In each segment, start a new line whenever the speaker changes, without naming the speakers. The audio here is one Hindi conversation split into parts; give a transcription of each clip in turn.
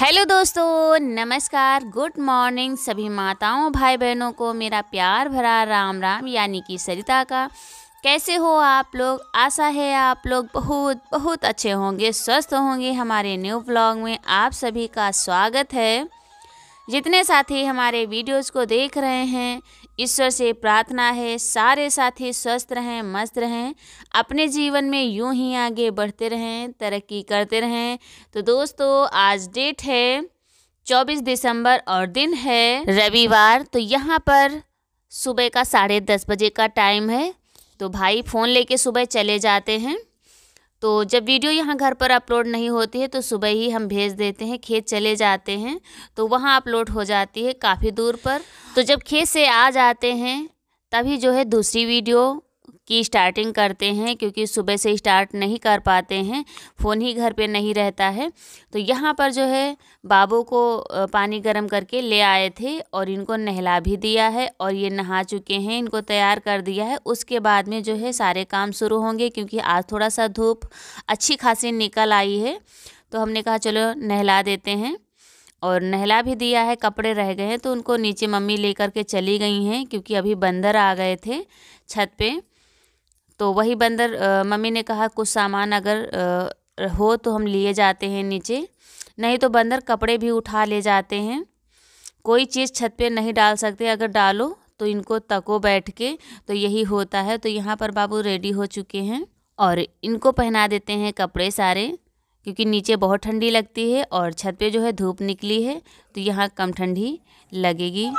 हेलो दोस्तों नमस्कार गुड मॉर्निंग सभी माताओं भाई बहनों को मेरा प्यार भरा राम राम यानी कि सरिता का कैसे हो आप लोग आशा है आप लोग बहुत बहुत अच्छे होंगे स्वस्थ होंगे हमारे न्यू ब्लॉग में आप सभी का स्वागत है जितने साथी हमारे वीडियोस को देख रहे हैं ईश्वर से प्रार्थना है सारे साथी स्वस्थ रहें मस्त रहें अपने जीवन में यूं ही आगे बढ़ते रहें तरक्की करते रहें तो दोस्तों आज डेट है 24 दिसंबर और दिन है रविवार तो यहाँ पर सुबह का साढ़े दस बजे का टाइम है तो भाई फ़ोन लेके सुबह चले जाते हैं तो जब वीडियो यहाँ घर पर अपलोड नहीं होती है तो सुबह ही हम भेज देते हैं खेत चले जाते हैं तो वहाँ अपलोड हो जाती है काफ़ी दूर पर तो जब खेत से आ जाते हैं तभी जो है दूसरी वीडियो की स्टार्टिंग करते हैं क्योंकि सुबह से स्टार्ट नहीं कर पाते हैं फ़ोन ही घर पे नहीं रहता है तो यहाँ पर जो है बाबू को पानी गर्म करके ले आए थे और इनको नहला भी दिया है और ये नहा चुके हैं इनको तैयार कर दिया है उसके बाद में जो है सारे काम शुरू होंगे क्योंकि आज थोड़ा सा धूप अच्छी खासी निकल आई है तो हमने कहा चलो नहला देते हैं और नहला भी दिया है कपड़े रह गए हैं तो उनको नीचे मम्मी लेकर के चली गई हैं क्योंकि अभी बंदर आ गए थे छत पे तो वही बंदर मम्मी ने कहा कुछ सामान अगर हो तो हम लिए जाते हैं नीचे नहीं तो बंदर कपड़े भी उठा ले जाते हैं कोई चीज़ छत पे नहीं डाल सकते अगर डालो तो इनको तको बैठ के तो यही होता है तो यहाँ पर बाबू रेडी हो चुके हैं और इनको पहना देते हैं कपड़े सारे क्योंकि नीचे बहुत ठंडी लगती है और छत पे जो है धूप निकली है तो यहाँ कम ठंडी लगेगी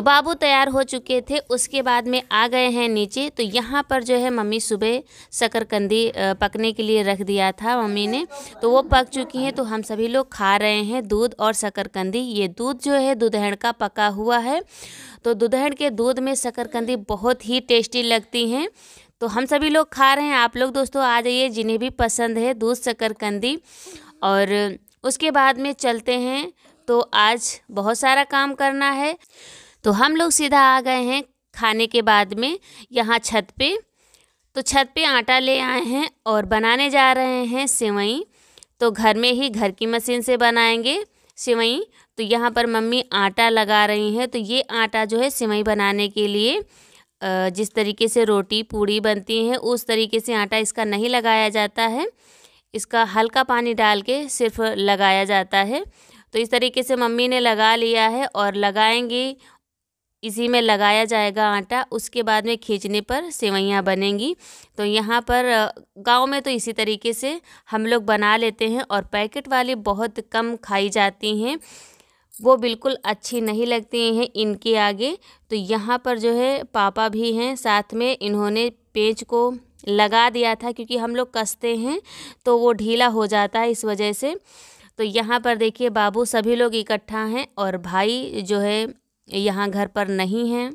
तो बाबू तैयार हो चुके थे उसके बाद में आ गए हैं नीचे तो यहाँ पर जो है मम्मी सुबह शकरकंदी पकने के लिए रख दिया था मम्मी ने तो वो पक चुकी हैं तो हम सभी लोग खा रहे हैं दूध और शकरकंदी ये दूध जो है दुधहण का पका हुआ है तो दुधहण के दूध में शकरकंदी बहुत ही टेस्टी लगती हैं तो हम सभी लोग खा रहे हैं आप लोग दोस्तों आ जाइए जिन्हें भी पसंद है दूध शकरकंदी और उसके बाद में चलते हैं तो आज बहुत सारा काम करना है तो हम लोग सीधा आ गए हैं खाने के बाद में यहाँ छत पे तो छत पे आटा ले आए हैं और बनाने जा रहे हैं सेवई तो घर में ही घर की मशीन से बनाएंगे सेवई तो यहाँ पर मम्मी आटा लगा रही हैं तो ये आटा जो है सेवई बनाने के लिए जिस तरीके से रोटी पूड़ी बनती हैं उस तरीके से आटा इसका नहीं लगाया जाता है इसका हल्का पानी डाल के सिर्फ लगाया जाता है तो इस तरीके से मम्मी ने लगा लिया है और लगाएंगी इसी में लगाया जाएगा आटा उसके बाद में खींचने पर सेवैयाँ बनेंगी तो यहाँ पर गांव में तो इसी तरीके से हम लोग बना लेते हैं और पैकेट वाली बहुत कम खाई जाती हैं वो बिल्कुल अच्छी नहीं लगती हैं इनके आगे तो यहाँ पर जो है पापा भी हैं साथ में इन्होंने पेज को लगा दिया था क्योंकि हम लोग कसते हैं तो वो ढीला हो जाता है इस वजह से तो यहाँ पर देखिए बाबू सभी लोग इकट्ठा हैं और भाई जो है यहाँ घर पर नहीं हैं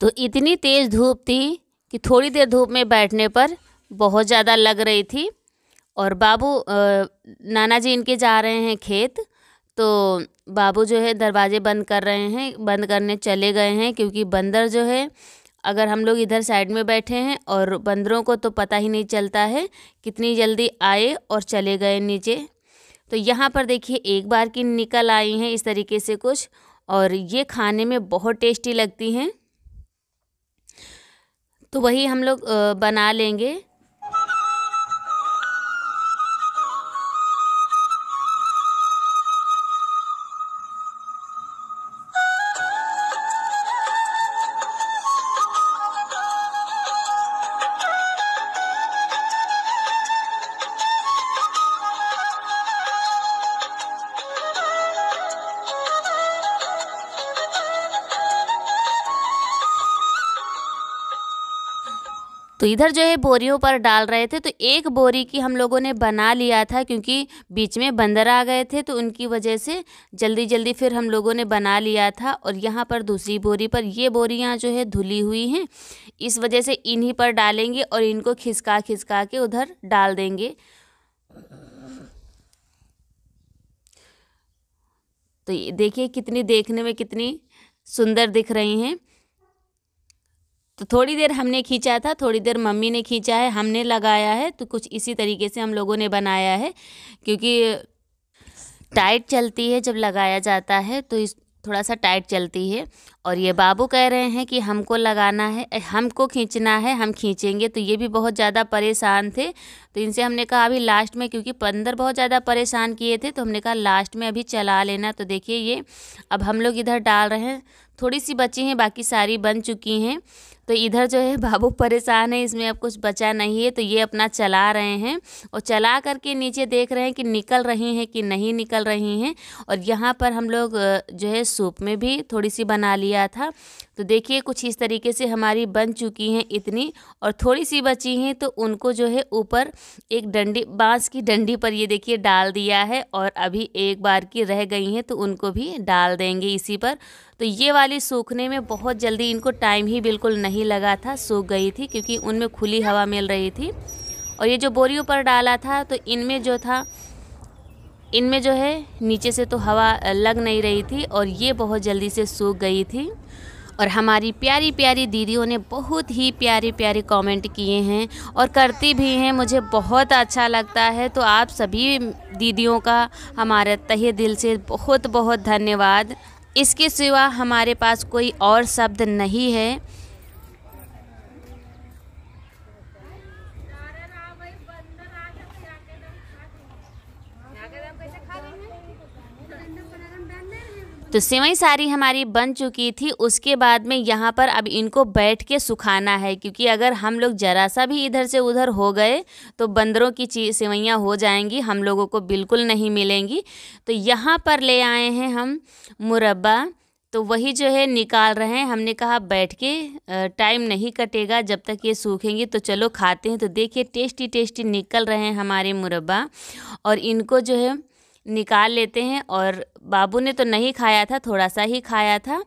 तो इतनी तेज़ धूप थी कि थोड़ी देर धूप में बैठने पर बहुत ज़्यादा लग रही थी और बाबू नाना जी इनके जा रहे हैं खेत तो बाबू जो है दरवाजे बंद कर रहे हैं बंद करने चले गए हैं क्योंकि बंदर जो है अगर हम लोग इधर साइड में बैठे हैं और बंदरों को तो पता ही नहीं चलता है कितनी जल्दी आए और चले गए नीचे तो यहाँ पर देखिए एक बार की निकल आई हैं इस तरीके से कुछ और ये खाने में बहुत टेस्टी लगती हैं तो वही हम लोग बना लेंगे इधर जो है बोरियों पर डाल रहे थे तो एक बोरी की हम लोगों ने बना लिया था क्योंकि बीच में बंदर आ गए थे तो उनकी वजह से जल्दी जल्दी फिर हम लोगों ने बना लिया था और यहाँ पर दूसरी बोरी पर ये बोरियाँ जो है धुली हुई हैं इस वजह से इन्हीं पर डालेंगे और इनको खिसका खिसका के उधर डाल देंगे तो देखिए कितनी देखने में कितनी सुंदर दिख रही हैं तो थोड़ी देर हमने खींचा था थोड़ी देर मम्मी ने खींचा है हमने लगाया है तो कुछ इसी तरीके से हम लोगों ने बनाया है क्योंकि टाइट चलती है जब लगाया जाता है तो इस थोड़ा सा टाइट चलती है और ये बाबू कह रहे हैं कि हमको लगाना है हमको खींचना है हम खींचेंगे तो ये भी बहुत ज़्यादा परेशान थे तो इनसे हमने कहा अभी लास्ट में क्योंकि पंदर बहुत ज़्यादा परेशान किए थे तो हमने कहा लास्ट में अभी चला लेना तो देखिए ये अब हम लोग इधर डाल रहे हैं थोड़ी सी बची हैं बाकी सारी बन चुकी हैं तो इधर जो है बाबू परेशान है इसमें अब कुछ बचा नहीं है तो ये अपना चला रहे हैं और चला करके नीचे देख रहे हैं कि निकल रही हैं कि नहीं निकल रही हैं और यहाँ पर हम लोग जो है सूप में भी थोड़ी सी बना लिया था तो देखिए कुछ इस तरीके से हमारी बन चुकी हैं इतनी और थोड़ी सी बची हैं तो उनको जो है ऊपर एक डंडी बांस की डंडी पर ये देखिए डाल दिया है और अभी एक बार की रह गई हैं तो उनको भी डाल देंगे इसी पर तो ये वाली सूखने में बहुत जल्दी इनको टाइम ही बिल्कुल नहीं नहीं लगा था सूख गई थी क्योंकि उनमें खुली हवा मिल रही थी और ये जो बोरियों पर डाला था तो इनमें जो था इनमें जो है नीचे से तो हवा लग नहीं रही थी और ये बहुत जल्दी से सूख गई थी और हमारी प्यारी प्यारी दीदियों ने बहुत ही प्यारे प्यारे कमेंट किए हैं और करती भी हैं मुझे बहुत अच्छा लगता है तो आप सभी दीदियों का हमारे तहे दिल से बहुत बहुत धन्यवाद इसके सिवा हमारे पास कोई और शब्द नहीं है तो सेवई सारी हमारी बन चुकी थी उसके बाद में यहाँ पर अब इनको बैठ के सुखाना है क्योंकि अगर हम लोग ज़रा सा भी इधर से उधर हो गए तो बंदरों की चीज सेवैयाँ हो जाएंगी हम लोगों को बिल्कुल नहीं मिलेंगी तो यहाँ पर ले आए हैं हम मुरबा तो वही जो है निकाल रहे हैं हमने कहा बैठ के टाइम नहीं कटेगा जब तक ये सूखेंगे तो चलो खाते हैं तो देखिए टेस्टी टेस्टी निकल रहे हैं हमारे मुरब्बा और इनको जो है निकाल लेते हैं और बाबू ने तो नहीं खाया था थोड़ा सा ही खाया था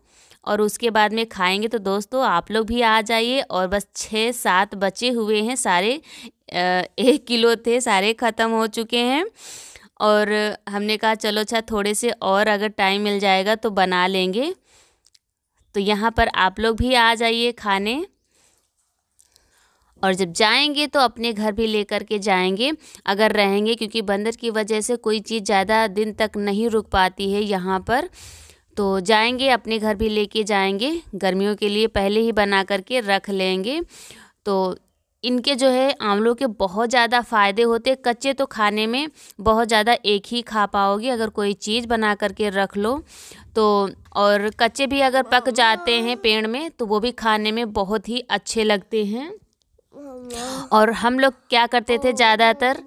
और उसके बाद में खाएंगे तो दोस्तों आप लोग भी आ जाइए और बस छः सात बचे हुए हैं सारे एक किलो थे सारे ख़त्म हो चुके हैं और हमने कहा चलो अच्छा थोड़े से और अगर टाइम मिल जाएगा तो बना लेंगे तो यहाँ पर आप लोग भी आ जाइए खाने और जब जाएंगे तो अपने घर भी लेकर के जाएंगे अगर रहेंगे क्योंकि बंदर की वजह से कोई चीज़ ज़्यादा दिन तक नहीं रुक पाती है यहाँ पर तो जाएंगे अपने घर भी लेके जाएंगे गर्मियों के लिए पहले ही बना करके रख लेंगे तो इनके जो है आंवलों के बहुत ज़्यादा फ़ायदे होते कच्चे तो खाने में बहुत ज़्यादा एक ही खा पाओगे अगर कोई चीज़ बना करके रख लो तो और कच्चे भी अगर पक जाते हैं पेड़ में तो वो भी खाने में बहुत ही अच्छे लगते हैं और हम लोग क्या करते थे ज़्यादातर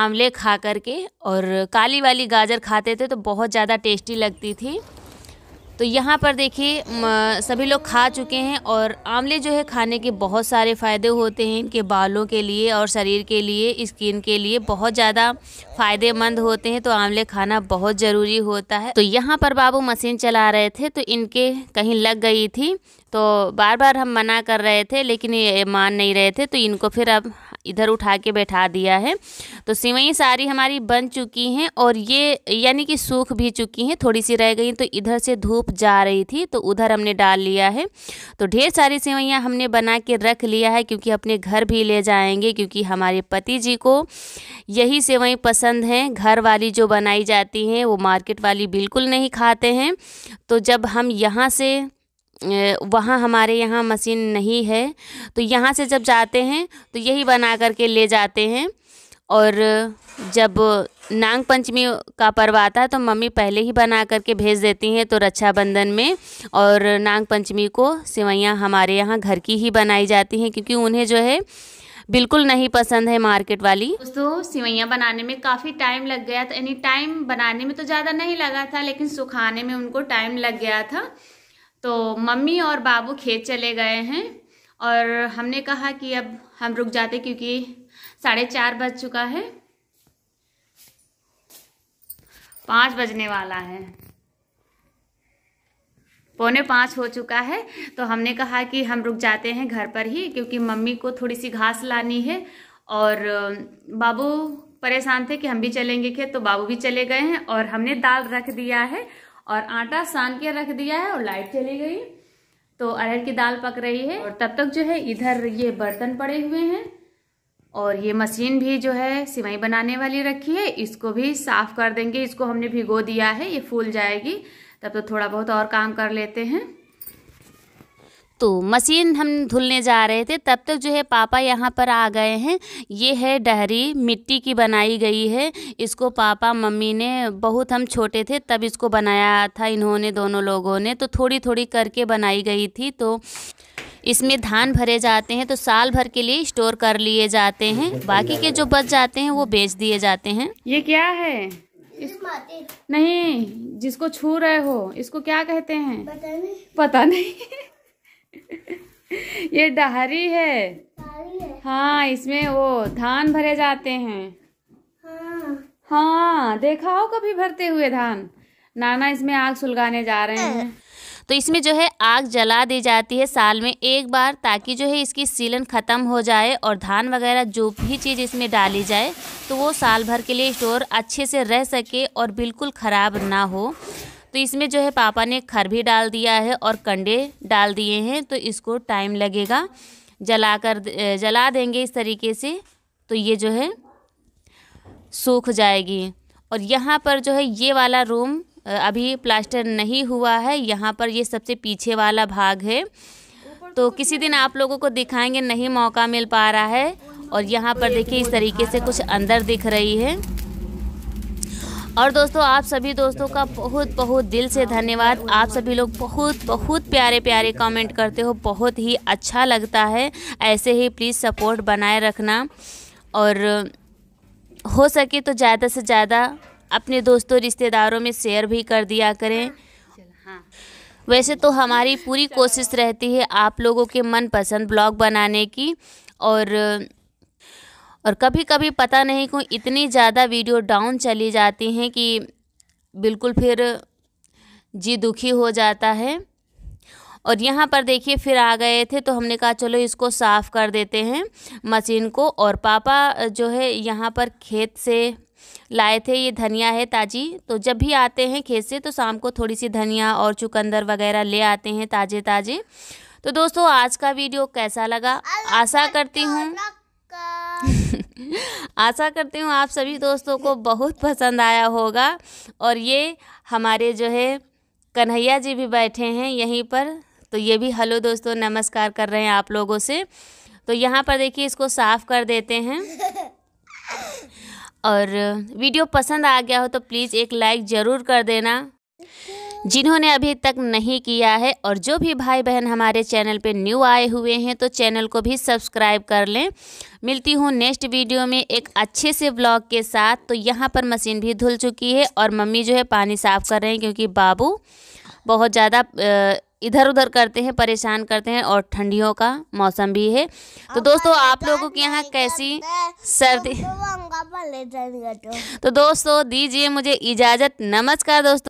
आंवले खा करके और काली वाली गाजर खाते थे तो बहुत ज़्यादा टेस्टी लगती थी तो यहाँ पर देखिए सभी लोग खा चुके हैं और आंवले जो है खाने के बहुत सारे फ़ायदे होते हैं इनके बालों के लिए और शरीर के लिए स्किन के लिए बहुत ज़्यादा फ़ायदेमंद होते हैं तो आंवले खाना बहुत ज़रूरी होता है तो यहाँ पर बाबू मशीन चला रहे थे तो इनके कहीं लग गई थी तो बार बार हम मना कर रहे थे लेकिन ये मान नहीं रहे थे तो इनको फिर अब इधर उठा के बैठा दिया है तो सिवई सारी हमारी बन चुकी हैं और ये यानी कि सूख भी चुकी हैं थोड़ी सी रह गई तो इधर से धूप जा रही थी तो उधर हमने डाल लिया है तो ढेर सारी सेवैयाँ हमने बना के रख लिया है क्योंकि अपने घर भी ले जाएंगे क्योंकि हमारे पति जी को यही सेवई पसंद हैं घर वाली जो बनाई जाती हैं वो मार्केट वाली बिल्कुल नहीं खाते हैं तो जब हम यहाँ से वहाँ हमारे यहाँ मशीन नहीं है तो यहाँ से जब जाते हैं तो यही बना करके ले जाते हैं और जब नाग पंचमी का पर्व आता है तो मम्मी पहले ही बना करके भेज देती हैं तो रक्षाबंधन में और नाग पंचमी को सिवैयाँ हमारे यहाँ घर की ही बनाई जाती हैं क्योंकि उन्हें जो है बिल्कुल नहीं पसंद है मार्केट वाली दोस्तों सिवैयाँ बनाने में काफ़ी टाइम लग गया था यानी टाइम बनाने में तो ज़्यादा नहीं लगा था लेकिन सुखाने में उनको टाइम लग गया था तो मम्मी और बाबू खेत चले गए हैं और हमने कहा कि अब हम रुक जाते क्योंकि साढ़े चार बज चुका है पाँच बजने वाला है पौने पाँच हो चुका है तो हमने कहा कि हम रुक जाते हैं घर पर ही क्योंकि मम्मी को थोड़ी सी घास लानी है और बाबू परेशान थे कि हम भी चलेंगे खेत तो बाबू भी चले गए हैं और हमने दाल रख दिया है और आटा सान के रख दिया है और लाइट चली गई तो अरहर की दाल पक रही है और तब तक जो है इधर ये बर्तन पड़े हुए हैं और ये मशीन भी जो है सिवई बनाने वाली रखी है इसको भी साफ़ कर देंगे इसको हमने भिगो दिया है ये फूल जाएगी तब तो थोड़ा बहुत और काम कर लेते हैं तो मशीन हम धुलने जा रहे थे तब तक जो है पापा यहाँ पर आ गए हैं ये है डहरी मिट्टी की बनाई गई है इसको पापा मम्मी ने बहुत हम छोटे थे तब इसको बनाया था इन्होंने दोनों लोगों ने तो थोड़ी थोड़ी करके बनाई गई थी तो इसमें धान भरे जाते हैं तो साल भर के लिए स्टोर कर लिए जाते हैं बाकी के जो बच जाते हैं वो बेच दिए जाते हैं ये क्या है इसको नहीं जिसको छू रहे हो इसको क्या कहते हैं पता नहीं पता नहीं ये डहरी है हाँ इसमें वो धान भरे जाते हैं हाँ, हाँ देखा हो कभी भरते हुए धान नाना इसमें आग सुलगाने जा रहे हैं तो इसमें जो है आग जला दी जाती है साल में एक बार ताकि जो है इसकी सीलन ख़त्म हो जाए और धान वगैरह जो भी चीज़ इसमें डाली जाए तो वो साल भर के लिए स्टोर अच्छे से रह सके और बिल्कुल ख़राब ना हो तो इसमें जो है पापा ने खर भी डाल दिया है और कंडे डाल दिए हैं तो इसको टाइम लगेगा जला कर जला देंगे इस तरीके से तो ये जो है सूख जाएगी और यहाँ पर जो है ये वाला रूम अभी प्लास्टर नहीं हुआ है यहाँ पर ये सबसे पीछे वाला भाग है तो किसी दिन आप लोगों को दिखाएंगे नहीं मौका मिल पा रहा है और यहाँ पर देखिए इस तरीके से कुछ अंदर दिख रही है और दोस्तों आप सभी दोस्तों का बहुत बहुत दिल से धन्यवाद आप सभी लोग बहुत बहुत प्यारे प्यारे कमेंट करते हो बहुत ही अच्छा लगता है ऐसे ही प्लीज़ सपोर्ट बनाए रखना और हो सके तो ज़्यादा से ज़्यादा अपने दोस्तों रिश्तेदारों में शेयर भी कर दिया करें वैसे तो हमारी पूरी कोशिश रहती है आप लोगों के मनपसंद ब्लॉग बनाने की और और कभी कभी पता नहीं क्यों इतनी ज़्यादा वीडियो डाउन चली जाती हैं कि बिल्कुल फिर जी दुखी हो जाता है और यहाँ पर देखिए फिर आ गए थे तो हमने कहा चलो इसको साफ़ कर देते हैं मशीन को और पापा जो है यहाँ पर खेत से लाए थे ये धनिया है ताज़ी तो जब भी आते हैं खेत से तो शाम को थोड़ी सी धनिया और चुकंदर वगैरह ले आते हैं ताज़े ताज़े तो दोस्तों आज का वीडियो कैसा लगा आशा करती हूँ आशा करती हूँ आप सभी दोस्तों को बहुत पसंद आया होगा और ये हमारे जो है कन्हैया जी भी बैठे हैं यहीं पर तो ये भी हेलो दोस्तों नमस्कार कर रहे हैं आप लोगों से तो यहाँ पर देखिए इसको साफ़ कर देते हैं और वीडियो पसंद आ गया हो तो प्लीज़ एक लाइक ज़रूर कर देना जिन्होंने अभी तक नहीं किया है और जो भी भाई बहन हमारे चैनल पे न्यू आए हुए हैं तो चैनल को भी सब्सक्राइब कर लें मिलती हूँ नेक्स्ट वीडियो में एक अच्छे से ब्लॉग के साथ तो यहाँ पर मशीन भी धुल चुकी है और मम्मी जो है पानी साफ़ कर रहे हैं क्योंकि बाबू बहुत ज़्यादा इधर उधर करते हैं परेशान करते हैं और ठंडियों का मौसम भी है तो दोस्तों आप लोगों के यहाँ कैसी सर्दी तो, तो दोस्तों दीजिए मुझे इजाज़त नमस्कार दोस्तों